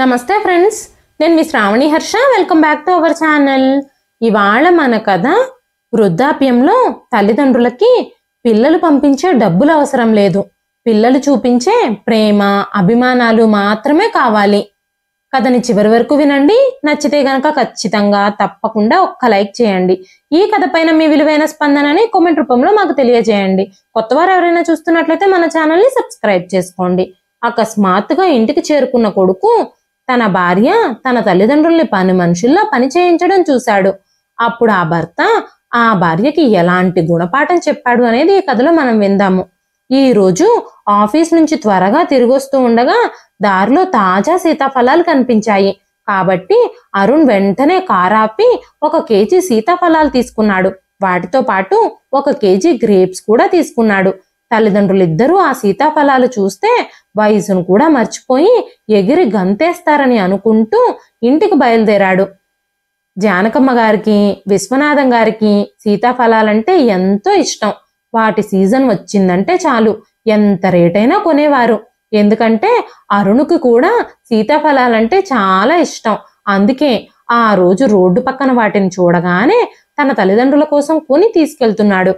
నమస్తే ఫ్రెండ్స్ నేను మీ Shravani Harsha welcome back to our channel ఇవాళ మన కథ వృద్ధాప్యంలో తల్లిదండ్రులకి పిల్లలు పంపించే డబ్బులు అవసరం లేదు పిల్లలు చూపించే ప్రేమ అభిమానాలు మాత్రమే కావాలి కథని చివరి వరకు వినండి నచ్చితే గనక ఖచ్చితంగా తప్పకుండా ఒక్క లైక్ చేయండి ఈ కథ పైన మీ విలువైన స్పందనని కామెంట్ రూపంలో మాకు తెలియజేయండి కొత్తవారు ఎవరైనా చూస్తున్నట్లయితే మన ఛానల్ని సబ్స్క్రైబ్ చేసుకోండి అకస్మాత్తుగా ఇంటికి చేరుకున్న కొడుకు తన భార్య తన తల్లిదండ్రుల్ని పని మనుషుల్లో పని చేయించడం చూశాడు అప్పుడు ఆ భర్త ఆ భార్యకి ఎలాంటి గుణపాఠం చెప్పాడు అనేది ఈ కథలో మనం విందాము ఈ రోజు ఆఫీస్ నుంచి త్వరగా తిరిగొస్తూ ఉండగా దారిలో తాజా సీతాఫలాలు కనిపించాయి కాబట్టి అరుణ్ వెంటనే కారాపి ఒక కేజీ సీతాఫలాలు తీసుకున్నాడు వాటితో పాటు ఒక కేజీ గ్రేప్స్ కూడా తీసుకున్నాడు తల్లిదండ్రులు ఇద్దరూ ఆ సీతాఫలాలు చూస్తే వయసును కూడా మర్చిపోయి ఎగిరి గంతేస్తారని అనుకుంటూ ఇంటికి బయలుదేరాడు జానకమ్మ గారికి విశ్వనాథం గారికి సీతాఫలాలంటే ఎంతో ఇష్టం వాటి సీజన్ వచ్చిందంటే చాలు ఎంత రేటైనా కొనేవారు ఎందుకంటే అరుణుకి కూడా సీతాఫలాలంటే చాలా ఇష్టం అందుకే ఆ రోజు రోడ్డు పక్కన వాటిని చూడగానే తన తల్లిదండ్రుల కోసం కొని తీసుకెళ్తున్నాడు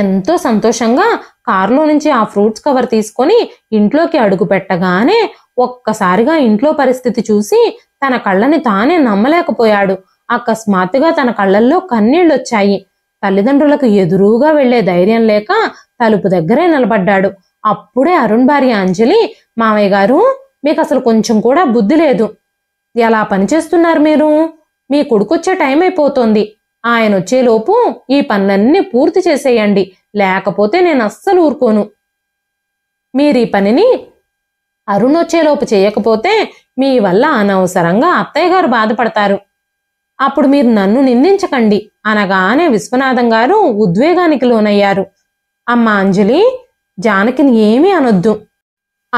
ఎంతో సంతోషంగా కారులో నుంచి ఆ ఫ్రూట్స్ కవర్ తీసుకొని ఇంట్లోకి అడుగు పెట్టగానే ఒక్కసారిగా ఇంట్లో పరిస్థితి చూసి తన కళ్ళని తానే నమ్మలేకపోయాడు అకస్మాత్తుగా తన కళ్ళల్లో కన్నీళ్ళొచ్చాయి తల్లిదండ్రులకు ఎదురుగా వెళ్లే ధైర్యం లేక తలుపు దగ్గరే నిలబడ్డాడు అప్పుడే అరుణ్ భార్య అంజలి మామయ్య గారు మీకు అసలు కొంచెం కూడా బుద్ధి లేదు ఎలా పనిచేస్తున్నారు మీరు మీ కొడుకొచ్చే టైం అయిపోతుంది ఆయన వచ్చేలోపు ఈ పనులన్నీ పూర్తి చేసేయండి లేకపోతే నేను అస్సలు ఊరుకోను మీరు ఈ పనిని అరుణ్ వచ్చేలోపు చేయకపోతే మీ వల్ల అనవసరంగా అత్తయ్య గారు బాధపడతారు అప్పుడు మీరు నన్ను నిందించకండి అనగానే విశ్వనాథం గారు ఉద్వేగానికి లోనయ్యారు అమ్మ అంజలి జానకిని ఏమీ అనొద్దు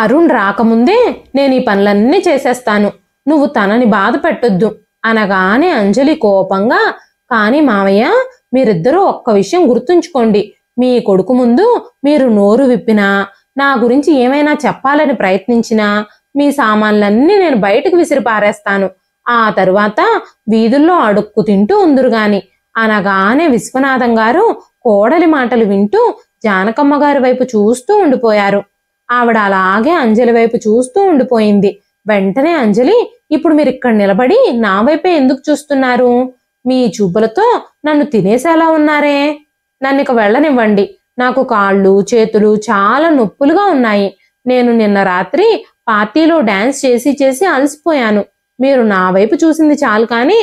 అరుణ్ రాకముందే నేను ఈ పనులన్నీ చేసేస్తాను నువ్వు తనని బాధ పెట్టొద్దు అనగానే అంజలి కోపంగా కానీ మావయ్య మీరిద్దరూ ఒక్క విషయం గుర్తుంచుకోండి మీ కొడుకు ముందు మీరు నోరు విప్పినా నా గురించి ఏమైనా చెప్పాలని ప్రయత్నించినా మీ సామాన్లన్నీ నేను బయటకు విసిరి పారేస్తాను ఆ తరువాత వీధుల్లో అడుక్కు తింటూ ఉందురు అనగానే విశ్వనాథం గారు కోడలి మాటలు వింటూ జానకమ్మ గారి వైపు చూస్తూ ఉండిపోయారు ఆవిడ అలాగే అంజలి వైపు చూస్తూ ఉండిపోయింది వెంటనే అంజలి ఇప్పుడు మీరు ఇక్కడ నిలబడి నా వైపే ఎందుకు చూస్తున్నారు మీ చూపులతో నన్ను తినేసేలా ఉన్నారే నన్ను ఇక వెళ్ళనివ్వండి నాకు కాళ్ళు చేతులు చాలా నొప్పులుగా ఉన్నాయి నేను నిన్న రాత్రి పార్టీలో డ్యాన్స్ చేసి చేసి అలసిపోయాను మీరు నా వైపు చూసింది చాలు కానీ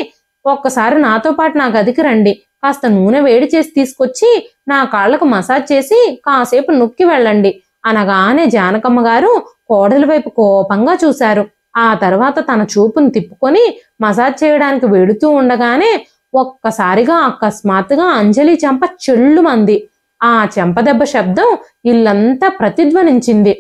ఒక్కసారి నాతో పాటు నా గదికి రండి కాస్త నూనె వేడి చేసి తీసుకొచ్చి నా కాళ్ళకు మసాజ్ చేసి కాసేపు నొక్కి వెళ్ళండి అనగానే జానకమ్మ గారు కోడలి వైపు కోపంగా చూశారు ఆ తర్వాత తన చూపును తిప్పుకొని మసాజ్ చేయడానికి వెడుతూ ఉండగానే ఒక్కసారిగా అకస్మాత్తుగా అంజలి చెంప చెల్లుమంది ఆ చెంపదెబ్బ శబ్దం ఇల్లంతా ప్రతిధ్వనించింది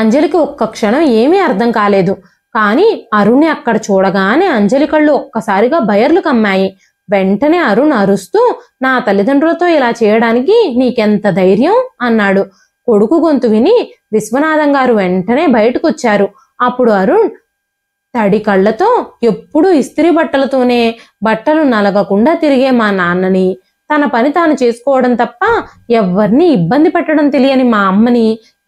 అంజలికి ఒక్క క్షణం ఏమీ అర్థం కాలేదు కానీ అరుణ్ని అక్కడ చూడగానే అంజలి కళ్ళు ఒక్కసారిగా బయర్లు కమ్మాయి వెంటనే అరుణ్ అరుస్తూ నా తల్లిదండ్రులతో ఇలా చేయడానికి నీకెంత ధైర్యం అన్నాడు కొడుకు గొంతు విని విశ్వనాథం గారు వెంటనే బయటకొచ్చారు అప్పుడు అరుణ్ తడి కళ్ళతో ఎప్పుడూ ఇస్త్రీ బట్టలతోనే బట్టలు నలగకుండా తిరిగే మా నాన్నని తన పని తాను చేసుకోవడం తప్ప ఎవరిని ఇబ్బంది పెట్టడం తెలియని మా అమ్మని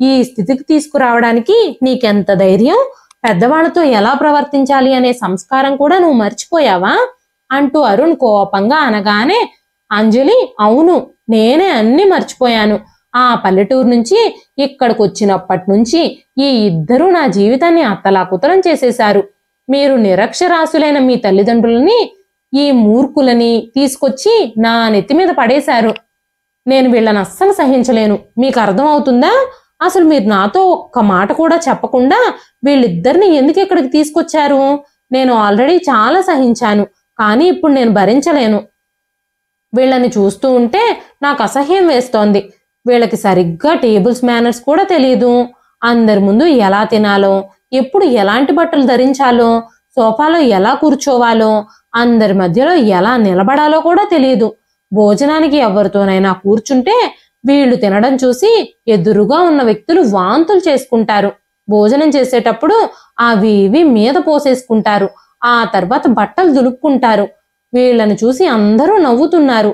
ఈ స్థితికి తీసుకురావడానికి నీకెంత ధైర్యం పెద్దవాళ్లతో ఎలా ప్రవర్తించాలి అనే సంస్కారం కూడా నువ్వు మర్చిపోయావా అంటూ అరుణ్ కోపంగా అనగానే అంజలి అవును నేనే అన్ని మర్చిపోయాను ఆ పల్లెటూరు నుంచి ఇక్కడికి వచ్చినప్పటి నుంచి ఈ ఇద్దరూ నా జీవితాన్ని అత్తలాకుతలం చేసేశారు మీరు నిరక్షరాశులైన మీ తల్లిదండ్రులని ఈ మూర్ఖులని తీసుకొచ్చి నా నెత్తి మీద పడేశారు నేను వీళ్ళని అస్సలు సహించలేను మీకు అర్థం అవుతుందా అసలు మీరు నాతో ఒక్క మాట కూడా చెప్పకుండా వీళ్ళిద్దరిని ఎందుకు ఇక్కడికి తీసుకొచ్చారు నేను ఆల్రెడీ చాలా సహించాను కానీ ఇప్పుడు నేను భరించలేను వీళ్ళని చూస్తూ ఉంటే నాకు అసహ్యం వేస్తోంది వీళ్ళకి సరిగ్గా టేబుల్స్ మేనర్స్ కూడా తెలియదు అందరి ముందు ఎలా తినాలో ఎప్పుడు ఎలాంటి బట్టలు ధరించాలో సోఫాలో ఎలా కూర్చోవాలో అందరి మధ్యలో ఎలా నిలబడాలో కూడా తెలియదు భోజనానికి ఎవరితోనైనా కూర్చుంటే వీళ్ళు తినడం చూసి ఎదురుగా ఉన్న వ్యక్తులు వాంతులు చేసుకుంటారు భోజనం చేసేటప్పుడు అవి ఇవి మీద పోసేసుకుంటారు ఆ తర్వాత బట్టలు దులుపుకుంటారు వీళ్ళని చూసి అందరూ నవ్వుతున్నారు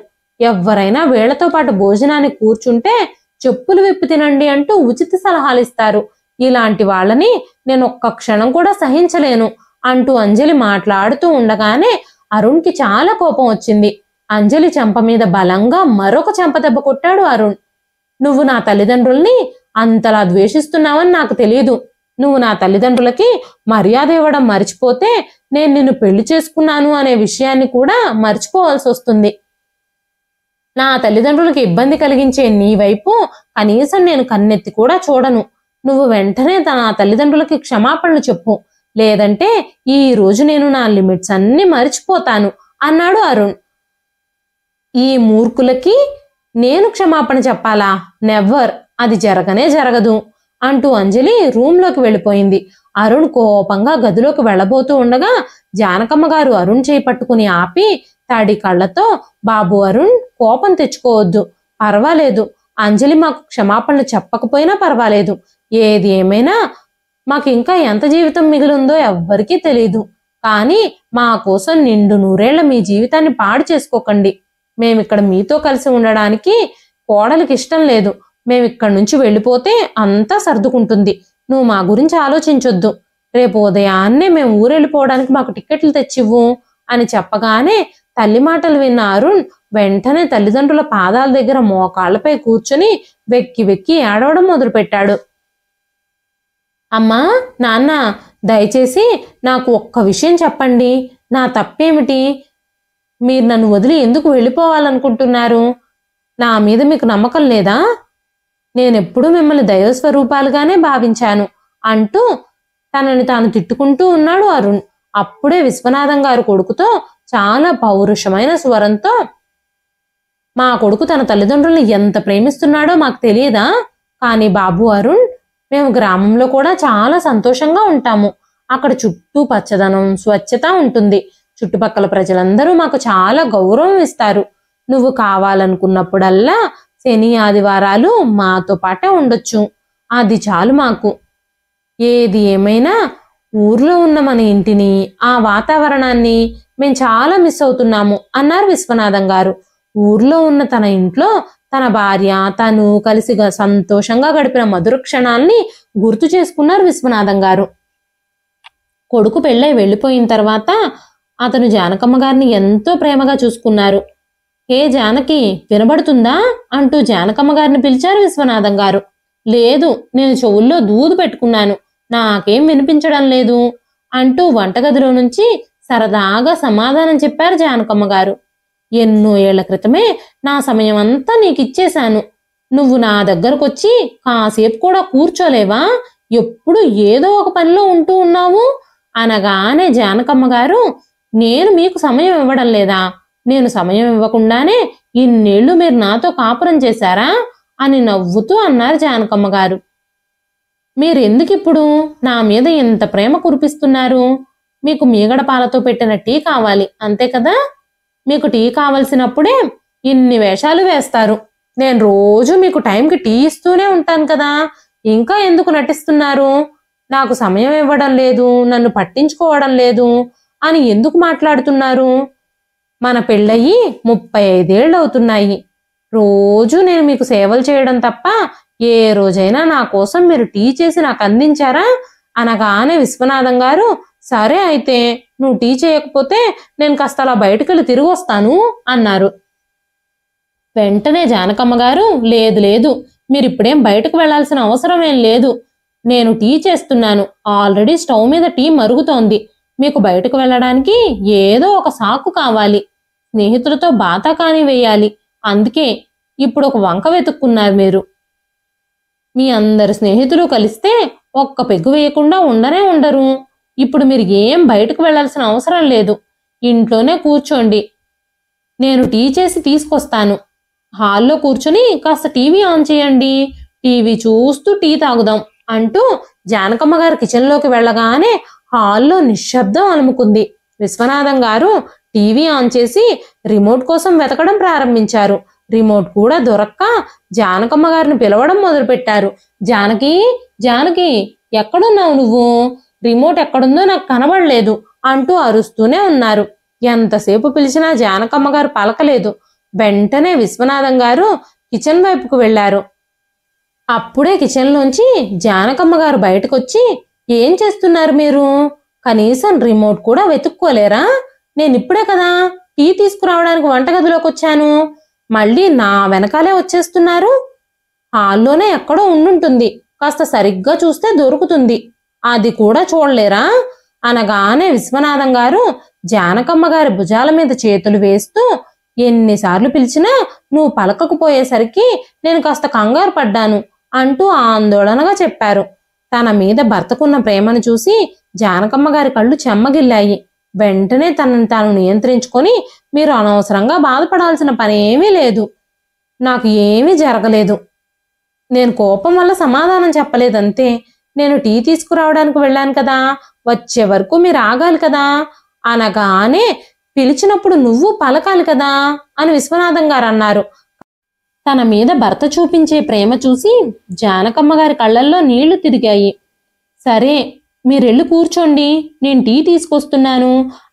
ఎవరైనా వీళ్లతో పాటు భోజనాన్ని కూర్చుంటే చెప్పులు విప్పి తినండి అంటూ ఉచిత సలహాలు ఇస్తారు ఇలాంటి వాళ్ళని నేను ఒక్క క్షణం కూడా సహించలేను అంటూ అంజలి మాట్లాడుతూ ఉండగానే అరుణ్కి చాలా కోపం వచ్చింది అంజలి చెంప మీద బలంగా మరొక చెంప దెబ్బ కొట్టాడు అరుణ్ నువ్వు నా తల్లిదండ్రుల్ని అంతలా ద్వేషిస్తున్నావని నాకు తెలియదు నువ్వు నా తల్లిదండ్రులకి మర్యాద ఇవ్వడం మర్చిపోతే నేను నిన్ను పెళ్లి చేసుకున్నాను అనే విషయాన్ని కూడా మర్చిపోవాల్సి వస్తుంది నా తల్లిదండ్రులకు ఇబ్బంది కలిగించే నీ వైపు కనీసం నేను కన్నెత్తి కూడా చూడను నువ్వు వెంటనే తన తల్లిదండ్రులకి క్షమాపణలు చెప్పు లేదంటే ఈ రోజు నేను నా లిమిట్స్ అన్ని మర్చిపోతాను అన్నాడు అరుణ్ ఈ మూర్ఖులకి నేను క్షమాపణ చెప్పాలా నెవ్వర్ అది జరగనే జరగదు అంటూ అంజలి లోకి వెళ్ళిపోయింది అరుణ్ కోపంగా గదిలోకి వెళ్ళబోతూ ఉండగా జానకమ్మ గారు అరుణ్ చేయి పట్టుకుని ఆపి తాడి కళ్ళతో బాబు అరుణ్ కోపం తెచ్చుకోవద్దు పర్వాలేదు అంజలి మాకు క్షమాపణలు చెప్పకపోయినా పర్వాలేదు ఏది ఏమైనా మాకు ఇంకా ఎంత జీవితం మిగిలిందో ఎవ్వరికీ తెలీదు కానీ మా కోసం నిండు నూరేళ్ల మీ జీవితాన్ని పాడు చేసుకోకండి మేమిక్కడ మీతో కలిసి ఉండడానికి కోడలికి ఇష్టం లేదు మేమిక్కడి నుంచి వెళ్ళిపోతే అంతా సర్దుకుంటుంది నువ్వు మా గురించి ఆలోచించొద్దు రేపు ఉదయాన్నే మేము ఊరెళ్ళిపోవడానికి మాకు టిక్కెట్లు తెచ్చివ్వు అని చెప్పగానే తల్లి మాటలు విన్న అరుణ్ వెంటనే తల్లిదండ్రుల పాదాల దగ్గర మోకాళ్లపై కూర్చుని వెక్కి వెక్కి ఏడవడం మొదలుపెట్టాడు అమ్మా నాన్న దయచేసి నాకు ఒక్క విషయం చెప్పండి నా తప్పేమిటి మీరు నన్ను వదిలి ఎందుకు వెళ్ళిపోవాలనుకుంటున్నారు నా మీద మీకు నమ్మకం లేదా నేనెప్పుడూ మిమ్మల్ని దైవస్వరూపాలుగానే భావించాను అంటూ తనని తాను తిట్టుకుంటూ ఉన్నాడు అరుణ్ అప్పుడే విశ్వనాథం గారు కొడుకుతో చాలా పౌరుషమైన స్వరంతో మా కొడుకు తన తల్లిదండ్రులను ఎంత ప్రేమిస్తున్నాడో మాకు తెలియదా కానీ బాబు అరుణ్ మేము గ్రామంలో కూడా చాలా సంతోషంగా ఉంటాము అక్కడ చుట్టూ పచ్చదనం స్వచ్ఛత ఉంటుంది చుట్టుపక్కల ప్రజలందరూ మాకు చాలా గౌరవం ఇస్తారు నువ్వు కావాలనుకున్నప్పుడల్లా శని ఆదివారాలు మాతో పాటే ఉండొచ్చు అది చాలు మాకు ఏది ఏమైనా ఊర్లో ఉన్న మన ఇంటిని ఆ వాతావరణాన్ని మేము చాలా మిస్ అవుతున్నాము అన్నారు విశ్వనాథం గారు ఊర్లో ఉన్న తన ఇంట్లో తన భార్య తను కలిసి సంతోషంగా గడిపిన మధుర క్షణాల్ని గుర్తు చేసుకున్నారు విశ్వనాథం గారు కొడుకు పెళ్ళై వెళ్ళిపోయిన తర్వాత అతను జానకమ్మ గారిని ఎంతో ప్రేమగా చూసుకున్నారు ఏ జానకి వినబడుతుందా అంటూ జానకమ్మ గారిని పిలిచారు విశ్వనాథం గారు లేదు నేను చెవుల్లో దూదు పెట్టుకున్నాను నాకేం వినిపించడం లేదు అంటూ వంటగదిలో నుంచి సరదాగా సమాధానం చెప్పారు జానకమ్మ గారు ఎన్నో ఏళ్ల క్రితమే నా సమయం అంతా నీకు ఇచ్చేశాను నువ్వు నా దగ్గరకొచ్చి కాసేపు కూడా కూర్చోలేవా ఎప్పుడు ఏదో ఒక పనిలో ఉంటూ ఉన్నావు అనగానే జానకమ్మ గారు నేను మీకు సమయం ఇవ్వడం లేదా నేను సమయం ఇవ్వకుండానే ఇన్నేళ్లు మీరు నాతో కాపురం చేశారా అని నవ్వుతూ అన్నారు జానకమ్మ గారు మీరెందుకిప్పుడు నా మీద ఇంత ప్రేమ కురిపిస్తున్నారు మీకు మీగడ పాలతో పెట్టిన టీ కావాలి అంతే కదా మీకు టీ కావలసినప్పుడే ఇన్ని వేషాలు వేస్తారు నేను రోజు మీకు టైంకి టీ ఇస్తూనే ఉంటాను కదా ఇంకా ఎందుకు నటిస్తున్నారు నాకు సమయం ఇవ్వడం లేదు నన్ను పట్టించుకోవడం లేదు అని ఎందుకు మాట్లాడుతున్నారు మన పెళ్ళయి ముప్పై ఐదేళ్ళు అవుతున్నాయి రోజు నేను మీకు సేవలు చేయడం తప్ప ఏ రోజైనా నా కోసం మీరు టీ చేసి నాకు అందించారా అనగానే విశ్వనాథం గారు సరే అయితే నువ్వు టీ చేయకపోతే నేను కాస్త అలా బయటకెళ్ళి తిరిగి వస్తాను అన్నారు వెంటనే జానకమ్మ గారు లేదు లేదు మీరు ఇప్పుడేం బయటకు వెళ్లాల్సిన అవసరం ఏం లేదు నేను టీ చేస్తున్నాను ఆల్రెడీ స్టవ్ మీద టీ మరుగుతోంది మీకు బయటకు వెళ్ళడానికి ఏదో ఒక సాకు కావాలి స్నేహితులతో కాని వేయాలి అందుకే ఇప్పుడు ఒక వంక వెతుక్కున్నారు మీరు మీ అందరు స్నేహితులు కలిస్తే ఒక్క పెగ్గు వేయకుండా ఉండనే ఉండరు ఇప్పుడు మీరు ఏం బయటకు వెళ్లాల్సిన అవసరం లేదు ఇంట్లోనే కూర్చోండి నేను టీ చేసి తీసుకొస్తాను హాల్లో కూర్చుని కాస్త టీవీ ఆన్ చేయండి టీవీ చూస్తూ టీ తాగుదాం అంటూ జానకమ్మ గారు కిచెన్లోకి వెళ్ళగానే హాల్లో నిశ్శబ్దం అలుముకుంది విశ్వనాథం గారు టీవీ ఆన్ చేసి రిమోట్ కోసం వెతకడం ప్రారంభించారు రిమోట్ కూడా దొరక్క జానకమ్మ గారిని పిలవడం మొదలుపెట్టారు జానకి జానకి ఎక్కడున్నావు నువ్వు రిమోట్ ఎక్కడుందో నాకు కనబడలేదు అంటూ అరుస్తూనే ఉన్నారు ఎంతసేపు పిలిచినా జానకమ్మ గారు పలకలేదు వెంటనే విశ్వనాథం గారు కిచెన్ వైపుకు వెళ్లారు అప్పుడే కిచెన్లోంచి జానకమ్మ గారు బయటకొచ్చి ఏం చేస్తున్నారు మీరు కనీసం రిమోట్ కూడా వెతుక్కోలేరా నేను ఇప్పుడే కదా టీ తీసుకురావడానికి వంటగదిలోకి వచ్చాను మళ్ళీ నా వెనకాలే వచ్చేస్తున్నారు హాల్లోనే ఎక్కడో ఉండుంటుంది కాస్త సరిగ్గా చూస్తే దొరుకుతుంది అది కూడా చూడలేరా అనగానే విశ్వనాథం గారు జానకమ్మ గారి భుజాల మీద చేతులు వేస్తూ ఎన్నిసార్లు పిలిచినా నువ్వు పలకకపోయేసరికి నేను కాస్త కంగారు పడ్డాను అంటూ ఆందోళనగా చెప్పారు తన మీద భర్తకున్న ప్రేమను చూసి జానకమ్మ గారి కళ్ళు చెమ్మగిల్లాయి వెంటనే తనను తాను నియంత్రించుకొని మీరు అనవసరంగా బాధపడాల్సిన పని ఏమీ లేదు నాకు ఏమీ జరగలేదు నేను కోపం వల్ల సమాధానం చెప్పలేదంతే నేను టీ తీసుకురావడానికి వెళ్ళాను కదా వచ్చే వరకు మీరు ఆగాలి కదా అనగానే పిలిచినప్పుడు నువ్వు పలకాలి కదా అని విశ్వనాథం గారు అన్నారు తన మీద భర్త చూపించే ప్రేమ చూసి జానకమ్మ గారి కళ్ళల్లో నీళ్లు తిరిగాయి సరే మీరెళ్ళు కూర్చోండి నేను టీ తీసుకొస్తున్నాను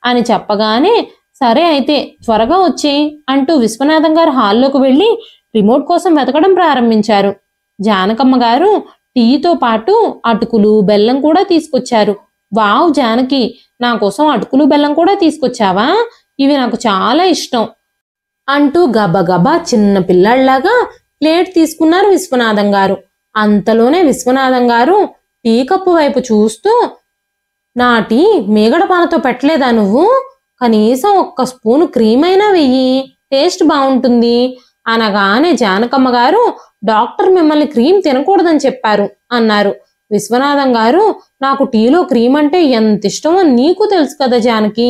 అని చెప్పగానే సరే అయితే త్వరగా వచ్చే అంటూ విశ్వనాథం గారు హాల్లోకి వెళ్ళి రిమోట్ కోసం వెతకడం ప్రారంభించారు జానకమ్మ గారు టీతో పాటు అటుకులు బెల్లం కూడా తీసుకొచ్చారు వావ్ జానకి నా కోసం అటుకులు బెల్లం కూడా తీసుకొచ్చావా ఇవి నాకు చాలా ఇష్టం అంటూ గబగబా చిన్న పిల్లళ్లాగా ప్లేట్ తీసుకున్నారు విశ్వనాథం గారు అంతలోనే విశ్వనాథం గారు టీ కప్పు వైపు చూస్తూ నా టీ మీగడ పాలతో పెట్టలేదా నువ్వు కనీసం ఒక్క స్పూను క్రీమ్ అయినా వెయ్యి టేస్ట్ బాగుంటుంది అనగానే జానకమ్మ గారు డాక్టర్ మిమ్మల్ని క్రీమ్ తినకూడదని చెప్పారు అన్నారు విశ్వనాథం గారు నాకు టీలో క్రీమ్ అంటే ఎంత ఇష్టమో నీకు తెలుసు కదా జానకి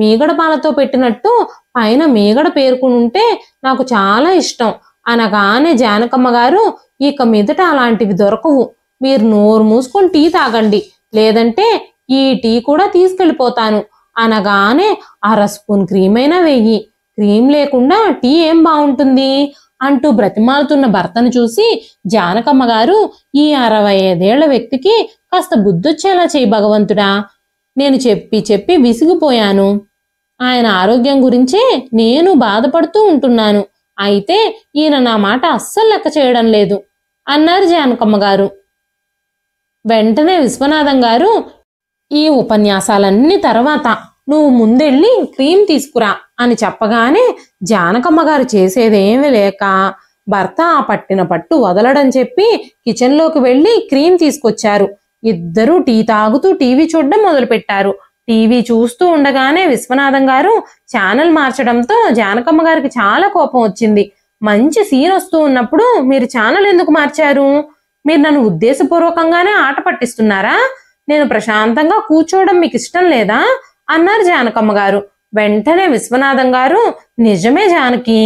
మీగడ పాలతో పెట్టినట్టు పైన మీగడ పేర్కొని ఉంటే నాకు చాలా ఇష్టం అనగానే జానకమ్మ గారు ఇక మీదట అలాంటివి దొరకవు మీరు నోరు మూసుకొని టీ తాగండి లేదంటే ఈ టీ కూడా తీసుకెళ్ళిపోతాను అనగానే అర స్పూన్ క్రీమ్ అయినా వెయ్యి క్రీమ్ లేకుండా టీ ఏం బాగుంటుంది అంటూ బ్రతిమాలుతున్న భర్తను చూసి జానకమ్మ గారు ఈ అరవై ఐదేళ్ల వ్యక్తికి కాస్త బుద్ధొచ్చేలా చేయి భగవంతుడా నేను చెప్పి చెప్పి విసిగిపోయాను ఆయన ఆరోగ్యం గురించే నేను బాధపడుతూ ఉంటున్నాను అయితే ఈయన నా మాట అస్సలు లెక్క చేయడం లేదు అన్నారు జానకమ్మ గారు వెంటనే విశ్వనాథం గారు ఈ ఉపన్యాసాలన్నీ తర్వాత నువ్వు ముందెళ్ళి క్రీమ్ తీసుకురా అని చెప్పగానే జానకమ్మ గారు చేసేదేమీ లేక భర్త ఆ పట్టిన పట్టు వదలడం చెప్పి కిచెన్లోకి వెళ్ళి క్రీమ్ తీసుకొచ్చారు ఇద్దరూ టీ తాగుతూ టీవీ చూడడం మొదలుపెట్టారు టీవీ చూస్తూ ఉండగానే విశ్వనాథం గారు ఛానల్ మార్చడంతో జానకమ్మ గారికి చాలా కోపం వచ్చింది మంచి సీన్ వస్తూ ఉన్నప్పుడు మీరు ఛానల్ ఎందుకు మార్చారు మీరు నన్ను ఉద్దేశపూర్వకంగానే ఆట పట్టిస్తున్నారా నేను ప్రశాంతంగా కూర్చోవడం మీకు ఇష్టం లేదా అన్నారు జానకమ్మ గారు వెంటనే విశ్వనాథం గారు నిజమే జానకి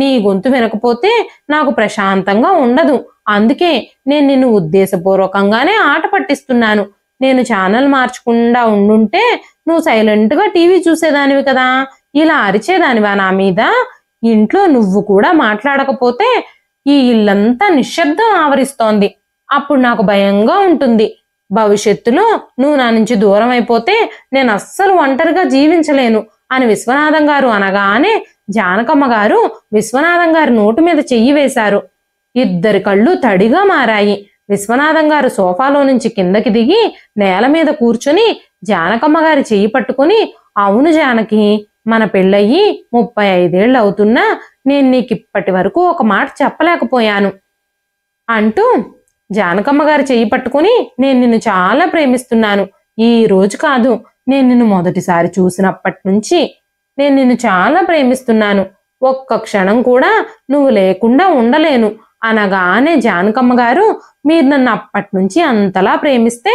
నీ గొంతు వినకపోతే నాకు ప్రశాంతంగా ఉండదు అందుకే నేను నిన్ను ఉద్దేశపూర్వకంగానే ఆట పట్టిస్తున్నాను నేను ఛానల్ మార్చకుండా ఉండుంటే నువ్వు సైలెంట్గా టీవీ చూసేదానివి కదా ఇలా అరిచేదానివా నా మీద ఇంట్లో నువ్వు కూడా మాట్లాడకపోతే ఈ ఇల్లంతా నిశ్శబ్దం ఆవరిస్తోంది అప్పుడు నాకు భయంగా ఉంటుంది భవిష్యత్తులో నువ్వు నా నుంచి దూరం అయిపోతే నేను అస్సలు ఒంటరిగా జీవించలేను అని విశ్వనాథం గారు అనగానే జానకమ్మ గారు విశ్వనాథం గారి నోటు మీద చెయ్యి వేశారు ఇద్దరి కళ్ళు తడిగా మారాయి విశ్వనాథం గారు సోఫాలో నుంచి కిందకి దిగి నేల మీద కూర్చుని జానకమ్మ గారి చెయ్యి పట్టుకుని అవును జానకి మన పెళ్ళయ్యి ముప్పై ఐదేళ్ళు అవుతున్నా నేను నీకు ఇప్పటి వరకు ఒక మాట చెప్పలేకపోయాను అంటూ జానకమ్మ గారు చెయ్యి పట్టుకుని నేను నిన్ను చాలా ప్రేమిస్తున్నాను ఈ రోజు కాదు నేను నిన్ను మొదటిసారి చూసినప్పటి నుంచి నేను నిన్ను చాలా ప్రేమిస్తున్నాను ఒక్క క్షణం కూడా నువ్వు లేకుండా ఉండలేను అనగానే జానకమ్మ గారు మీరు నన్ను అప్పటి నుంచి అంతలా ప్రేమిస్తే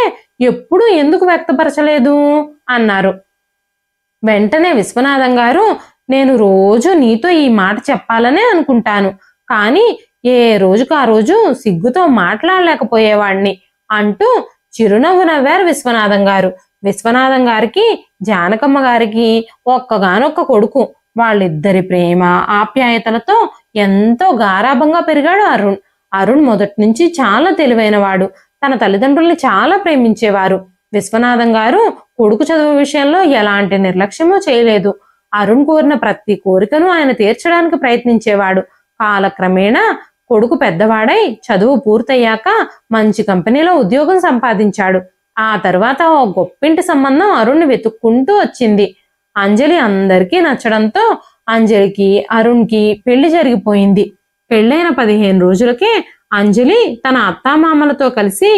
ఎప్పుడూ ఎందుకు వ్యక్తపరచలేదు అన్నారు వెంటనే విశ్వనాథం గారు నేను రోజు నీతో ఈ మాట చెప్పాలనే అనుకుంటాను కానీ ఏ రోజుకు ఆ రోజు సిగ్గుతో మాట్లాడలేకపోయేవాణ్ణి అంటూ చిరునవ్వు నవ్వారు విశ్వనాథం గారు విశ్వనాథం గారికి జానకమ్మ గారికి ఒక్కగానొక్క కొడుకు వాళ్ళిద్దరి ప్రేమ ఆప్యాయతలతో ఎంతో గారాభంగా పెరిగాడు అరుణ్ అరుణ్ మొదటి నుంచి చాలా తెలివైనవాడు తన తల్లిదండ్రుల్ని చాలా ప్రేమించేవారు విశ్వనాథం గారు కొడుకు చదువు విషయంలో ఎలాంటి నిర్లక్ష్యమూ చేయలేదు అరుణ్ కోరిన ప్రతి కోరికను ఆయన తీర్చడానికి ప్రయత్నించేవాడు కాలక్రమేణా కొడుకు పెద్దవాడై చదువు పూర్తయ్యాక మంచి కంపెనీలో ఉద్యోగం సంపాదించాడు ఆ తర్వాత ఓ గొప్పింటి సంబంధం అరుణ్ని వెతుక్కుంటూ వచ్చింది అంజలి అందరికీ నచ్చడంతో అంజలికి అరుణ్కి పెళ్లి జరిగిపోయింది పెళ్ళైన పదిహేను రోజులకే అంజలి తన అత్తామామలతో కలిసి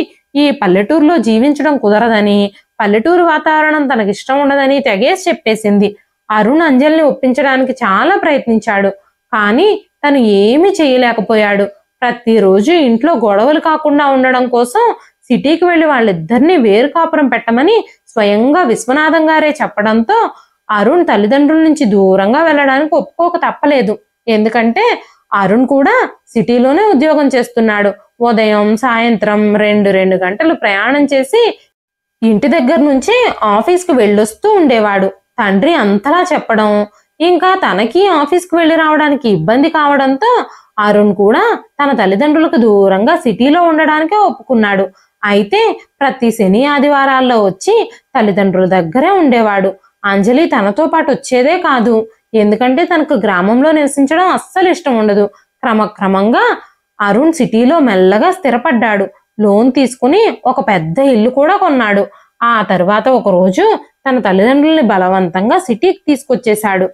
ఈ పల్లెటూరులో జీవించడం కుదరదని పల్లెటూరు వాతావరణం తనకిష్టం ఉండదని తెగేసి చెప్పేసింది అరుణ్ అంజలిని ఒప్పించడానికి చాలా ప్రయత్నించాడు కానీ తను ఏమి చేయలేకపోయాడు ప్రతిరోజు ఇంట్లో గొడవలు కాకుండా ఉండడం కోసం సిటీకి వెళ్లి వాళ్ళిద్దరినీ వేరు కాపురం పెట్టమని స్వయంగా విశ్వనాథం గారే చెప్పడంతో అరుణ్ తల్లిదండ్రుల నుంచి దూరంగా వెళ్ళడానికి ఒప్పుకోక తప్పలేదు ఎందుకంటే అరుణ్ కూడా సిటీలోనే ఉద్యోగం చేస్తున్నాడు ఉదయం సాయంత్రం రెండు రెండు గంటలు ప్రయాణం చేసి ఇంటి దగ్గర నుంచి ఆఫీస్కి వెళ్ళొస్తూ ఉండేవాడు తండ్రి అంతలా చెప్పడం ఇంకా తనకి ఆఫీస్కి వెళ్ళి రావడానికి ఇబ్బంది కావడంతో అరుణ్ కూడా తన తల్లిదండ్రులకు దూరంగా సిటీలో ఉండడానికే ఒప్పుకున్నాడు అయితే ప్రతి శని ఆదివారాల్లో వచ్చి తల్లిదండ్రుల దగ్గరే ఉండేవాడు అంజలి తనతో పాటు వచ్చేదే కాదు ఎందుకంటే తనకు గ్రామంలో నివసించడం అస్సలు ఇష్టం ఉండదు క్రమక్రమంగా అరుణ్ సిటీలో మెల్లగా స్థిరపడ్డాడు లోన్ తీసుకుని ఒక పెద్ద ఇల్లు కూడా కొన్నాడు ఆ తర్వాత ఒకరోజు తన తల్లిదండ్రుల్ని బలవంతంగా సిటీకి తీసుకొచ్చేశాడు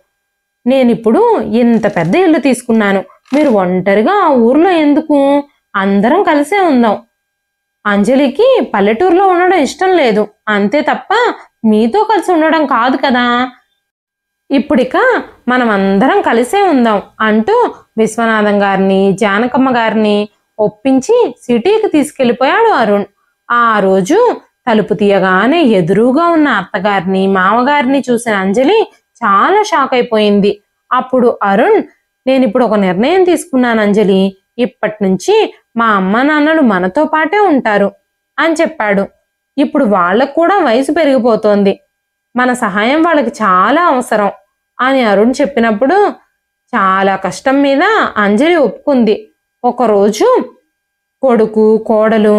నేనిప్పుడు ఇంత పెద్ద ఇల్లు తీసుకున్నాను మీరు ఒంటరిగా ఆ ఊర్లో ఎందుకు అందరం కలిసే ఉందాం అంజలికి పల్లెటూరులో ఉండడం ఇష్టం లేదు అంతే తప్ప మీతో కలిసి ఉండడం కాదు కదా ఇప్పుడిక మనం అందరం కలిసే ఉందాం అంటూ విశ్వనాథం గారిని జానకమ్మ గారిని ఒప్పించి సిటీకి తీసుకెళ్ళిపోయాడు అరుణ్ ఆ రోజు తలుపు తీయగానే ఎదురుగా ఉన్న అత్తగారిని మామగారిని చూసిన అంజలి చాలా షాక్ అయిపోయింది అప్పుడు అరుణ్ నేను ఇప్పుడు ఒక నిర్ణయం తీసుకున్నాను అంజలి ఇప్పటి నుంచి మా అమ్మ నాన్నలు మనతో పాటే ఉంటారు అని చెప్పాడు ఇప్పుడు వాళ్ళకు కూడా వయసు పెరిగిపోతోంది మన సహాయం వాళ్ళకి చాలా అవసరం అని అరుణ్ చెప్పినప్పుడు చాలా కష్టం మీద అంజలి ఒప్పుకుంది ఒకరోజు కొడుకు కోడలు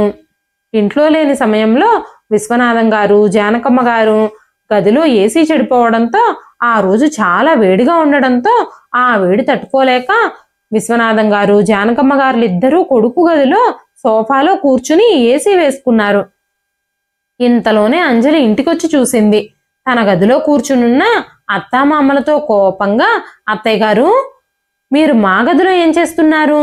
ఇంట్లో లేని సమయంలో విశ్వనాథం గారు జానకమ్మ గారు గదిలో ఏసీ చెడిపోవడంతో ఆ రోజు చాలా వేడిగా ఉండడంతో ఆ వేడి తట్టుకోలేక విశ్వనాథం గారు జానకమ్మ గారులు ఇద్దరూ కొడుకు గదిలో సోఫాలో కూర్చుని ఏసీ వేసుకున్నారు ఇంతలోనే అంజలి ఇంటికొచ్చి చూసింది తన గదిలో కూర్చునున్న అత్తామామలతో కోపంగా అత్తయ్య గారు మీరు మా గదిలో ఏం చేస్తున్నారు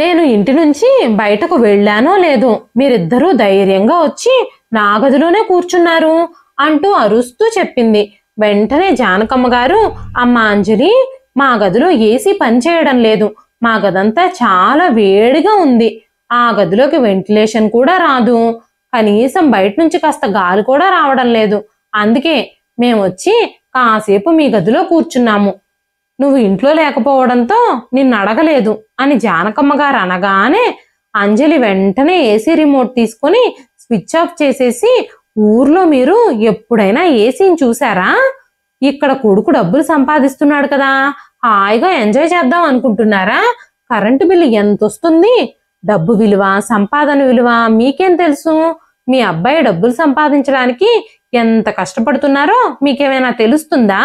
నేను ఇంటి నుంచి బయటకు వెళ్ళానో లేదు మీరిద్దరూ ధైర్యంగా వచ్చి నా గదిలోనే కూర్చున్నారు అంటూ అరుస్తూ చెప్పింది వెంటనే జానకమ్మ గారు అమ్మ అంజలి మా గదిలో ఏసీ పనిచేయడం లేదు మా గదంతా చాలా వేడిగా ఉంది ఆ గదిలోకి వెంటిలేషన్ కూడా రాదు కనీసం బయట నుంచి కాస్త గాలి కూడా రావడం లేదు అందుకే మేము వచ్చి కాసేపు మీ గదిలో కూర్చున్నాము నువ్వు ఇంట్లో లేకపోవడంతో నిన్ను అడగలేదు అని జానకమ్మ గారు అనగానే అంజలి వెంటనే ఏసీ రిమోట్ తీసుకుని స్విచ్ ఆఫ్ చేసేసి ఊర్లో మీరు ఎప్పుడైనా ఏసీని చూసారా ఇక్కడ కొడుకు డబ్బులు సంపాదిస్తున్నాడు కదా హాయిగా ఎంజాయ్ చేద్దాం అనుకుంటున్నారా కరెంటు బిల్లు ఎంత వస్తుంది డబ్బు విలువ సంపాదన విలువ మీకేం తెలుసు మీ అబ్బాయి డబ్బులు సంపాదించడానికి ఎంత కష్టపడుతున్నారో మీకేమైనా తెలుస్తుందా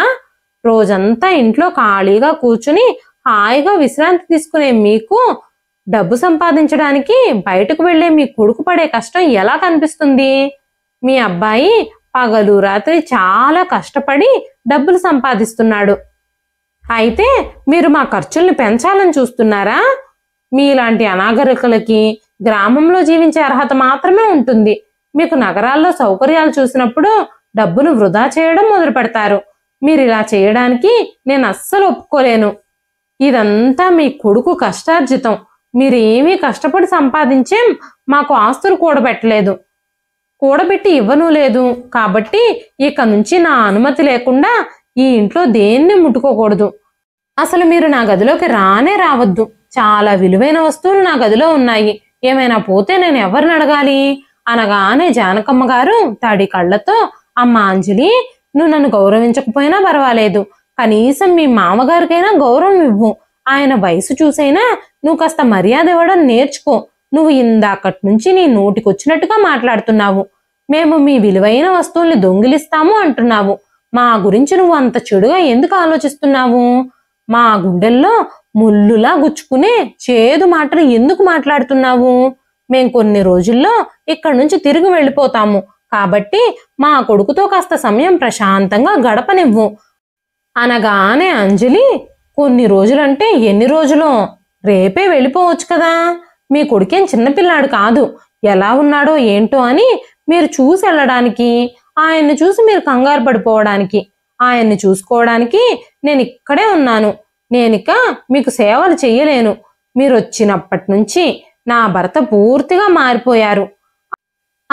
రోజంతా ఇంట్లో ఖాళీగా కూర్చుని హాయిగా విశ్రాంతి తీసుకునే మీకు డబ్బు సంపాదించడానికి బయటకు వెళ్లే మీ కొడుకు పడే కష్టం ఎలా కనిపిస్తుంది మీ అబ్బాయి పగలు రాత్రి చాలా కష్టపడి డబ్బులు సంపాదిస్తున్నాడు అయితే మీరు మా ఖర్చుల్ని పెంచాలని చూస్తున్నారా మీలాంటి అనాగరికులకి గ్రామంలో జీవించే అర్హత మాత్రమే ఉంటుంది మీకు నగరాల్లో సౌకర్యాలు చూసినప్పుడు డబ్బును వృధా చేయడం మొదలు పెడతారు మీరు ఇలా చేయడానికి నేను అస్సలు ఒప్పుకోలేను ఇదంతా మీ కొడుకు కష్టార్జితం మీరేమీ కష్టపడి సంపాదించేం మాకు ఆస్తులు కూడబెట్టలేదు కూడబెట్టి ఇవ్వను లేదు కాబట్టి ఇక నుంచి నా అనుమతి లేకుండా ఈ ఇంట్లో దేన్ని ముట్టుకోకూడదు అసలు మీరు నా గదిలోకి రానే రావద్దు చాలా విలువైన వస్తువులు నా గదిలో ఉన్నాయి ఏమైనా పోతే నేను ఎవరిని అడగాలి అనగానే జానకమ్మ గారు తడి కళ్ళతో అమ్మ అంజలి నువ్వు నన్ను గౌరవించకపోయినా పర్వాలేదు కనీసం మీ మామగారికైనా గౌరవం ఇవ్వు ఆయన వయసు చూసైనా నువ్వు కాస్త మర్యాద ఇవ్వడం నేర్చుకో నువ్వు ఇందాకటి నుంచి నీ నోటికొచ్చినట్టుగా మాట్లాడుతున్నావు మేము మీ విలువైన వస్తువుల్ని దొంగిలిస్తాము అంటున్నావు మా గురించి నువ్వు అంత చెడుగా ఎందుకు ఆలోచిస్తున్నావు మా గుండెల్లో ముళ్ళులా గుచ్చుకునే చేదు మాటలు ఎందుకు మాట్లాడుతున్నావు మేం కొన్ని రోజుల్లో ఇక్కడి నుంచి తిరిగి వెళ్ళిపోతాము కాబట్టి మా కొడుకుతో కాస్త సమయం ప్రశాంతంగా గడపనివ్వు అనగానే అంజలి కొన్ని రోజులంటే ఎన్ని రోజులు రేపే వెళ్ళిపోవచ్చు కదా మీ కొడుకేం చిన్నపిల్లాడు కాదు ఎలా ఉన్నాడో ఏంటో అని మీరు చూసి వెళ్ళడానికి ఆయన్ని చూసి మీరు కంగారు పడిపోవడానికి ఆయన్ని చూసుకోవడానికి నేను ఇక్కడే ఉన్నాను నేనిక మీకు సేవలు చెయ్యలేను మీరు వచ్చినప్పటి నుంచి నా భర్త పూర్తిగా మారిపోయారు